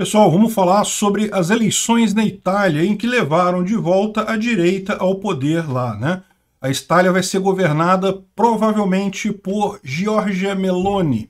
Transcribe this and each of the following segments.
Pessoal, vamos falar sobre as eleições na Itália, em que levaram de volta a direita ao poder lá, né? A Itália vai ser governada provavelmente por Giorgia Meloni,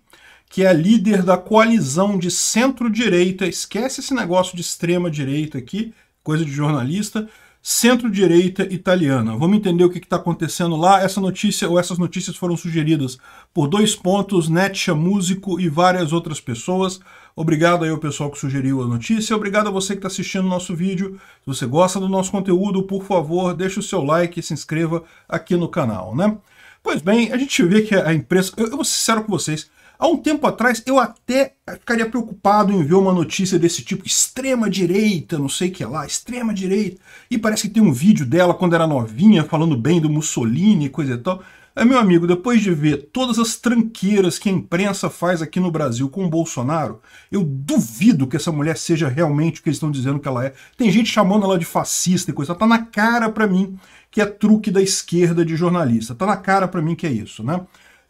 que é a líder da coalizão de centro-direita. Esquece esse negócio de extrema-direita aqui, coisa de jornalista centro-direita italiana. Vamos entender o que está acontecendo lá. Essa notícia ou essas notícias foram sugeridas por dois pontos, Netcha Músico e várias outras pessoas. Obrigado aí ao pessoal que sugeriu a notícia. Obrigado a você que está assistindo o nosso vídeo. Se você gosta do nosso conteúdo, por favor, deixe o seu like e se inscreva aqui no canal, né? Pois bem, a gente vê que a imprensa... Eu, eu vou ser sincero com vocês, Há um tempo atrás eu até ficaria preocupado em ver uma notícia desse tipo, extrema direita, não sei o que lá, extrema direita. E parece que tem um vídeo dela quando era novinha falando bem do Mussolini, coisa e tal. É meu amigo, depois de ver todas as tranqueiras que a imprensa faz aqui no Brasil com o Bolsonaro, eu duvido que essa mulher seja realmente o que eles estão dizendo que ela é. Tem gente chamando ela de fascista e coisa, tá na cara para mim que é truque da esquerda de jornalista. Tá na cara para mim que é isso, né?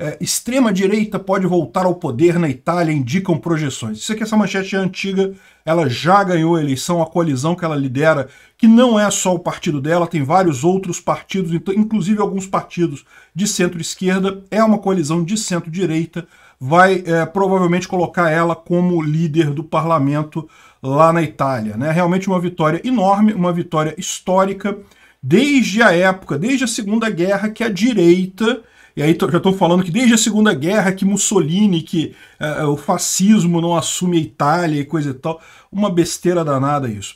É, Extrema-direita pode voltar ao poder na Itália, indicam projeções. Isso aqui, essa manchete é antiga, ela já ganhou a eleição, a coalizão que ela lidera, que não é só o partido dela, tem vários outros partidos, então, inclusive alguns partidos de centro-esquerda, é uma coalizão de centro-direita, vai é, provavelmente colocar ela como líder do parlamento lá na Itália. Né? Realmente uma vitória enorme, uma vitória histórica, desde a época, desde a Segunda Guerra, que a direita e aí já estou falando que desde a Segunda Guerra que Mussolini, que uh, o fascismo não assume a Itália e coisa e tal. Uma besteira danada isso.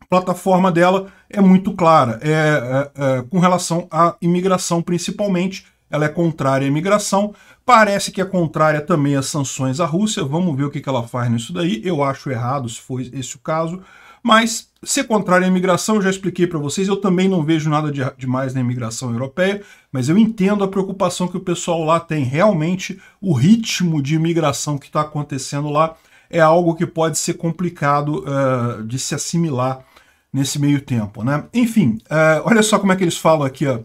A plataforma dela é muito clara. É, é, é, com relação à imigração, principalmente, ela é contrária à imigração. Parece que é contrária também às sanções à Rússia. Vamos ver o que, que ela faz nisso daí. Eu acho errado se for esse o caso. Mas ser contrário à imigração, já expliquei para vocês, eu também não vejo nada de, demais na imigração europeia, mas eu entendo a preocupação que o pessoal lá tem. Realmente, o ritmo de imigração que está acontecendo lá é algo que pode ser complicado uh, de se assimilar nesse meio tempo. Né? Enfim, uh, olha só como é que eles falam aqui. Ó.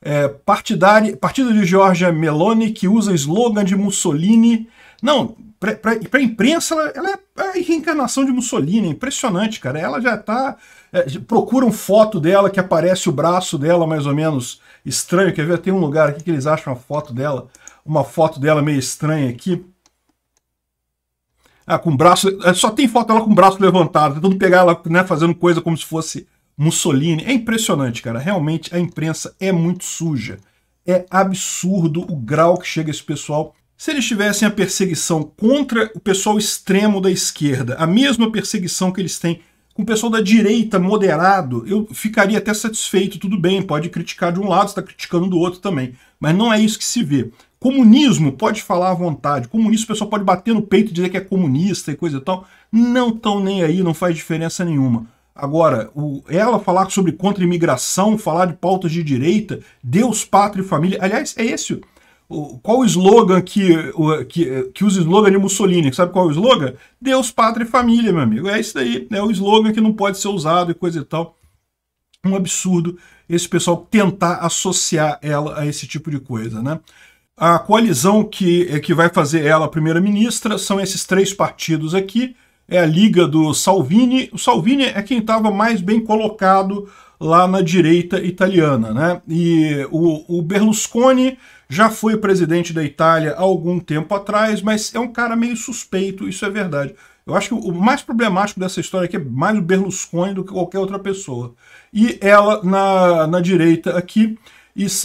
É, eh, partidário, partido de Georgia Meloni, que usa slogan de Mussolini não, para a imprensa, ela, ela, é a reencarnação de Mussolini, é impressionante, cara. Ela já está é, procuram foto dela que aparece o braço dela mais ou menos estranho. Quer ver? Tem um lugar aqui que eles acham uma foto dela, uma foto dela meio estranha aqui. Ah, com o braço. É, só tem foto dela com o braço levantado, tentando pegar ela, né, fazendo coisa como se fosse Mussolini. É impressionante, cara. Realmente a imprensa é muito suja. É absurdo o grau que chega esse pessoal se eles tivessem a perseguição contra o pessoal extremo da esquerda, a mesma perseguição que eles têm com o pessoal da direita moderado, eu ficaria até satisfeito, tudo bem, pode criticar de um lado, está criticando do outro também. Mas não é isso que se vê. Comunismo pode falar à vontade, comunista o pessoal pode bater no peito e dizer que é comunista e coisa e tal. Não estão nem aí, não faz diferença nenhuma. Agora, o, ela falar sobre contra-imigração, falar de pautas de direita, Deus, pátria e família. Aliás, é esse qual o slogan que, que, que usa o slogan de Mussolini? Sabe qual é o slogan? Deus, pátria e família, meu amigo. É isso daí, é o slogan que não pode ser usado e coisa e tal. Um absurdo esse pessoal tentar associar ela a esse tipo de coisa, né? A coalizão que, é, que vai fazer ela primeira-ministra são esses três partidos aqui. É a Liga do Salvini. O Salvini é quem estava mais bem colocado lá na direita italiana. Né? E o, o Berlusconi já foi presidente da Itália há algum tempo atrás, mas é um cara meio suspeito, isso é verdade. Eu acho que o mais problemático dessa história aqui é, é mais o Berlusconi do que qualquer outra pessoa. E ela na, na direita aqui,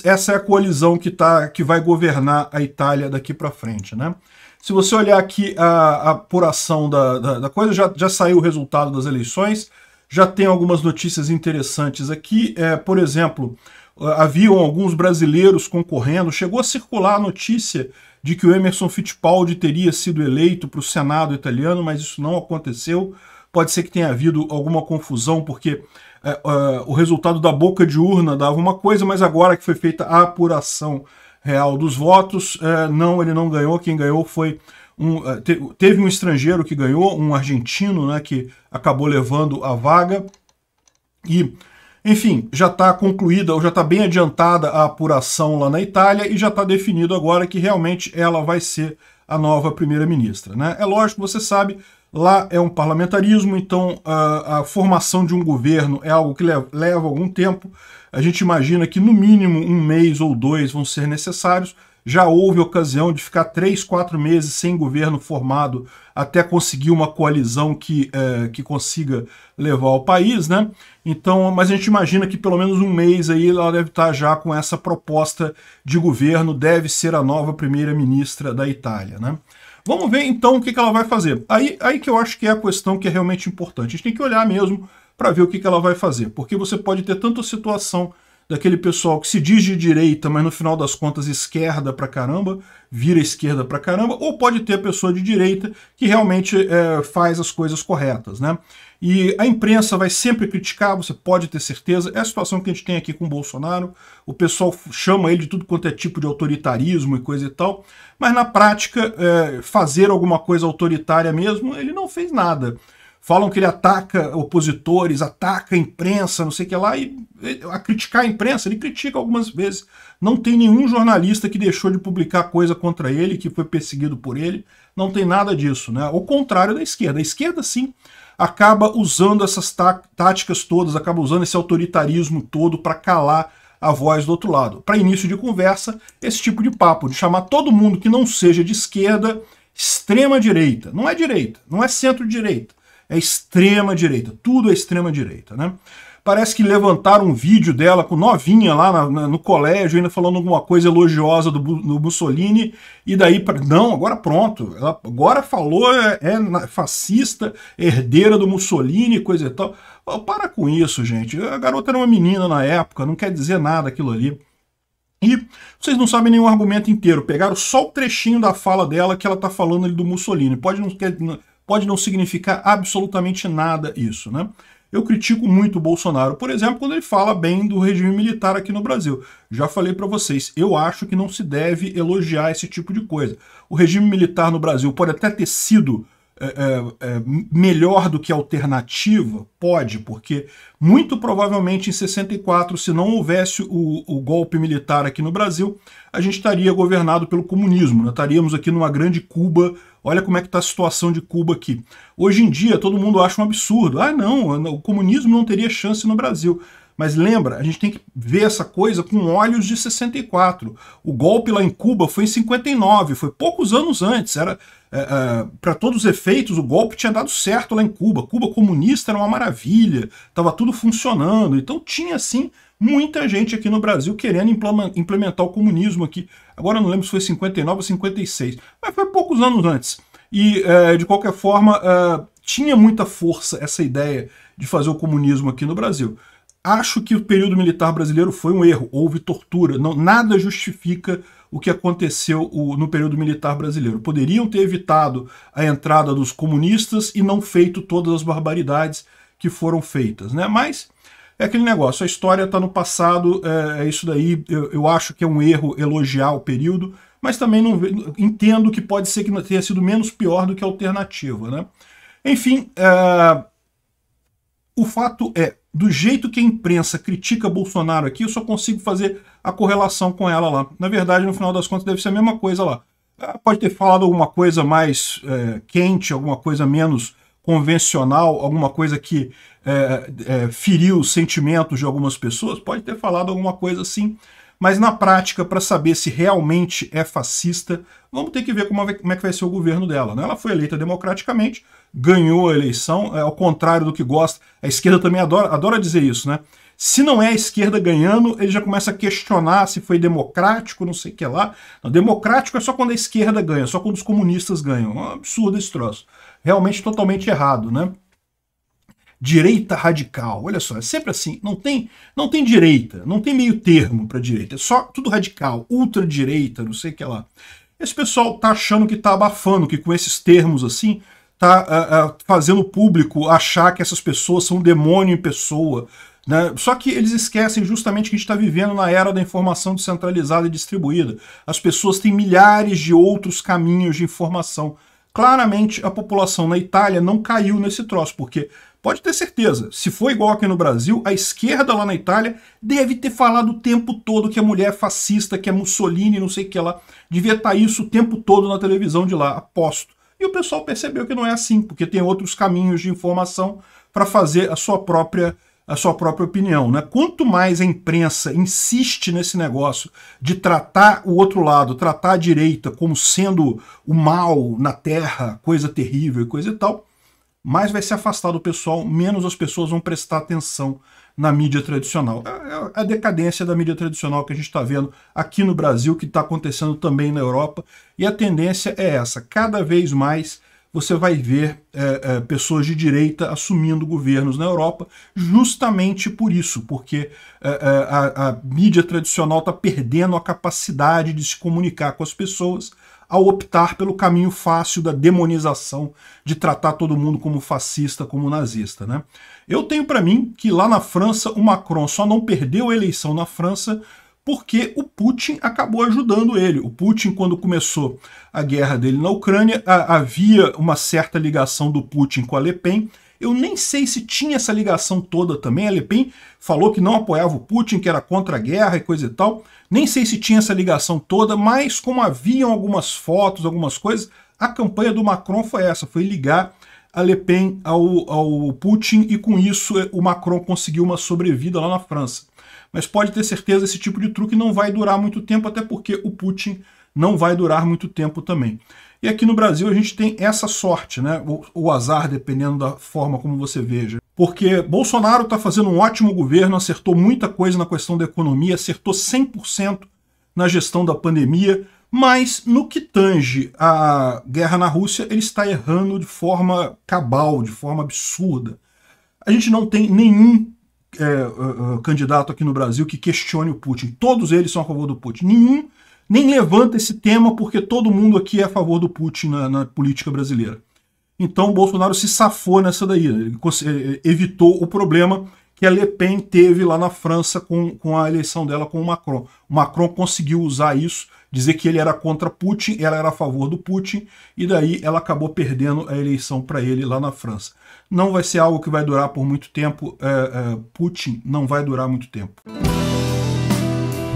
essa é a coalizão que, tá, que vai governar a Itália daqui para frente. Né? Se você olhar aqui a, a apuração da, da, da coisa, já, já saiu o resultado das eleições já tem algumas notícias interessantes aqui. É, por exemplo, eh, haviam alguns brasileiros concorrendo. Chegou a circular a notícia de que o Emerson Fittipaldi teria sido eleito para o Senado italiano, mas isso não aconteceu. Pode ser que tenha havido alguma confusão, porque é, é, o resultado da boca de urna dava uma coisa, mas agora que foi feita a apuração real dos votos, é, não, ele não ganhou. Quem ganhou foi um, eh, te, teve um estrangeiro que ganhou, um argentino né, que acabou levando a vaga. E, enfim, já está concluída ou já está bem adiantada a apuração lá na Itália e já está definido agora que realmente ela vai ser a nova primeira-ministra. Né? É lógico, você sabe, lá é um parlamentarismo, então a, a formação de um governo é algo que leva, leva algum tempo. A gente imagina que no mínimo um mês ou dois vão ser necessários já houve ocasião de ficar três, quatro meses sem governo formado até conseguir uma coalizão que, é, que consiga levar o país, né? Então, mas a gente imagina que pelo menos um mês aí ela deve estar já com essa proposta de governo, deve ser a nova primeira-ministra da Itália, né? Vamos ver então o que, que ela vai fazer. Aí, aí que eu acho que é a questão que é realmente importante. A gente tem que olhar mesmo para ver o que, que ela vai fazer, porque você pode ter tanto situação daquele pessoal que se diz de direita, mas no final das contas esquerda pra caramba, vira esquerda pra caramba, ou pode ter a pessoa de direita que realmente é, faz as coisas corretas, né? E a imprensa vai sempre criticar, você pode ter certeza, é a situação que a gente tem aqui com o Bolsonaro, o pessoal chama ele de tudo quanto é tipo de autoritarismo e coisa e tal, mas na prática, é, fazer alguma coisa autoritária mesmo, ele não fez nada falam que ele ataca opositores, ataca a imprensa, não sei o que lá, e a criticar a imprensa, ele critica algumas vezes. Não tem nenhum jornalista que deixou de publicar coisa contra ele, que foi perseguido por ele, não tem nada disso, né? Ao contrário da esquerda. A esquerda, sim, acaba usando essas tá, táticas todas, acaba usando esse autoritarismo todo para calar a voz do outro lado. Para início de conversa, esse tipo de papo, de chamar todo mundo que não seja de esquerda, extrema direita. Não é direita, não é centro-direita é extrema-direita, tudo é extrema-direita, né? Parece que levantaram um vídeo dela com novinha lá na, na, no colégio, ainda falando alguma coisa elogiosa do, do Mussolini, e daí, não, agora pronto, ela agora falou, é, é fascista, herdeira do Mussolini, coisa e tal. Para com isso, gente, a garota era uma menina na época, não quer dizer nada aquilo ali. E vocês não sabem nenhum argumento inteiro, pegaram só o trechinho da fala dela que ela tá falando ali do Mussolini. Pode não, Pode não significar absolutamente nada isso, né? Eu critico muito o Bolsonaro, por exemplo, quando ele fala bem do regime militar aqui no Brasil. Já falei para vocês, eu acho que não se deve elogiar esse tipo de coisa. O regime militar no Brasil pode até ter sido é, é, é melhor do que alternativa? Pode, porque muito provavelmente em 64, se não houvesse o, o golpe militar aqui no Brasil, a gente estaria governado pelo comunismo, né? estaríamos aqui numa grande Cuba Olha como é que está a situação de Cuba aqui. Hoje em dia, todo mundo acha um absurdo. Ah, não, o comunismo não teria chance no Brasil. Mas lembra, a gente tem que ver essa coisa com olhos de 64. O golpe lá em Cuba foi em 59, foi poucos anos antes. Era é, é, Para todos os efeitos, o golpe tinha dado certo lá em Cuba. Cuba comunista era uma maravilha, estava tudo funcionando. Então tinha, assim, muita gente aqui no Brasil querendo implementar o comunismo aqui. Agora não lembro se foi 59 ou 56, mas foi poucos anos antes. E, é, de qualquer forma, é, tinha muita força essa ideia de fazer o comunismo aqui no Brasil. Acho que o período militar brasileiro foi um erro, houve tortura, não, nada justifica o que aconteceu no período militar brasileiro. Poderiam ter evitado a entrada dos comunistas e não feito todas as barbaridades que foram feitas, né? Mas é aquele negócio, a história está no passado, é, é isso daí, eu, eu, acho que é um erro elogiar o período, mas também não entendo que pode ser que tenha sido menos pior do que a alternativa. Né? Enfim, é, o fato é, do jeito que a imprensa critica Bolsonaro aqui, eu só consigo fazer a correlação com ela lá. Na verdade, no final das contas, deve ser a mesma coisa lá. Ah, pode ter falado alguma coisa mais é, quente, alguma coisa menos convencional, alguma coisa que é, é, feriu os sentimentos de algumas pessoas, pode ter falado alguma coisa assim, mas na prática, para saber se realmente é fascista, vamos ter que ver é como, é que vai ser o governo dela. Né? Ela foi eleita democraticamente, ganhou a eleição, é, ao contrário do que gosta. A esquerda também adora, adora dizer isso, né? Se não é a esquerda ganhando, ele já começa a questionar se foi democrático, não sei o que lá. Não, democrático é só quando a esquerda ganha, só quando os comunistas ganham. É um absurdo esse troço realmente totalmente errado, né? Direita radical, olha só, é sempre assim, não tem, não tem direita, não tem meio termo para direita, é só tudo radical, ultradireita, não sei o que lá. Esse pessoal tá achando que tá abafando, que com esses termos assim, tá uh, uh, fazendo o público achar que essas pessoas são um demônio em pessoa. Né? Só que eles esquecem justamente que a gente está vivendo na era da informação descentralizada e distribuída. As pessoas têm milhares de outros caminhos de informação Claramente a população na Itália não caiu nesse troço, porque pode ter certeza, se for igual aqui no Brasil, a esquerda lá na Itália deve ter falado o tempo todo que a mulher é fascista, que é Mussolini, não sei o que lá. Devia estar tá isso o tempo todo na televisão de lá, aposto. E o pessoal percebeu que não é assim, porque tem outros caminhos de informação para fazer a sua própria a sua própria opinião. Né? Quanto mais a imprensa insiste nesse negócio de tratar o outro lado, tratar a direita como sendo o mal na terra, coisa terrível e coisa e tal, mais vai se afastar do pessoal, menos as pessoas vão prestar atenção na mídia tradicional. É, é, é a decadência da mídia tradicional que a gente está vendo aqui no Brasil, que está acontecendo também na Europa, e a tendência é essa, cada vez mais você vai ver é, é, pessoas de direita assumindo governos na Europa, justamente por isso, porque é, é a, a, mídia tradicional está perdendo a capacidade de se comunicar com as pessoas ao optar pelo caminho fácil da demonização, de tratar todo mundo como fascista, como nazista. Né? Eu tenho para mim que lá na França o Macron só não perdeu a eleição na França porque o Putin acabou ajudando ele. O Putin, quando começou a guerra dele na Ucrânia, a, havia uma certa ligação do Putin com a Le Pen. Eu nem sei se tinha essa ligação toda também. A Le Pen falou que não apoiava o Putin, que era contra a guerra e coisa e tal. Nem sei se tinha essa ligação toda, mas como haviam algumas fotos, algumas coisas, a campanha do Macron foi essa, foi ligar a Le Pen ao, ao Putin e com isso o Macron conseguiu uma sobrevida lá na França. Mas pode ter certeza, esse tipo de truque não vai durar muito tempo, até porque o Putin não vai durar muito tempo também. E aqui no Brasil a gente tem essa sorte, né? O, azar, dependendo da forma como você veja. Porque Bolsonaro está fazendo um ótimo governo, acertou muita coisa na questão da economia, acertou 100% na gestão da pandemia, mas no que tange a guerra na Rússia, ele está errando de forma cabal, de forma absurda. A gente não tem nenhum é, é, é, candidato aqui no Brasil que questione o Putin. Todos eles são a favor do Putin. Nenhum nem levanta esse tema porque todo mundo aqui é a favor do Putin na, na política brasileira. Então Bolsonaro se safou nessa daí, ele é, evitou o problema que a Le Pen teve lá na França com, com a eleição dela com o Macron. O Macron conseguiu usar isso, dizer que ele era contra Putin, ela era a favor do Putin, e daí ela acabou perdendo a eleição para ele lá na França. Não vai ser algo que vai durar por muito tempo, é, é, Putin não vai durar muito tempo.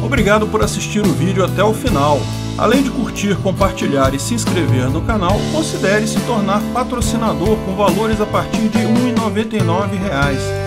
Obrigado por assistir o vídeo até o final. Além de curtir, compartilhar e se inscrever no canal, considere se tornar patrocinador com valores a partir de R$ 1,99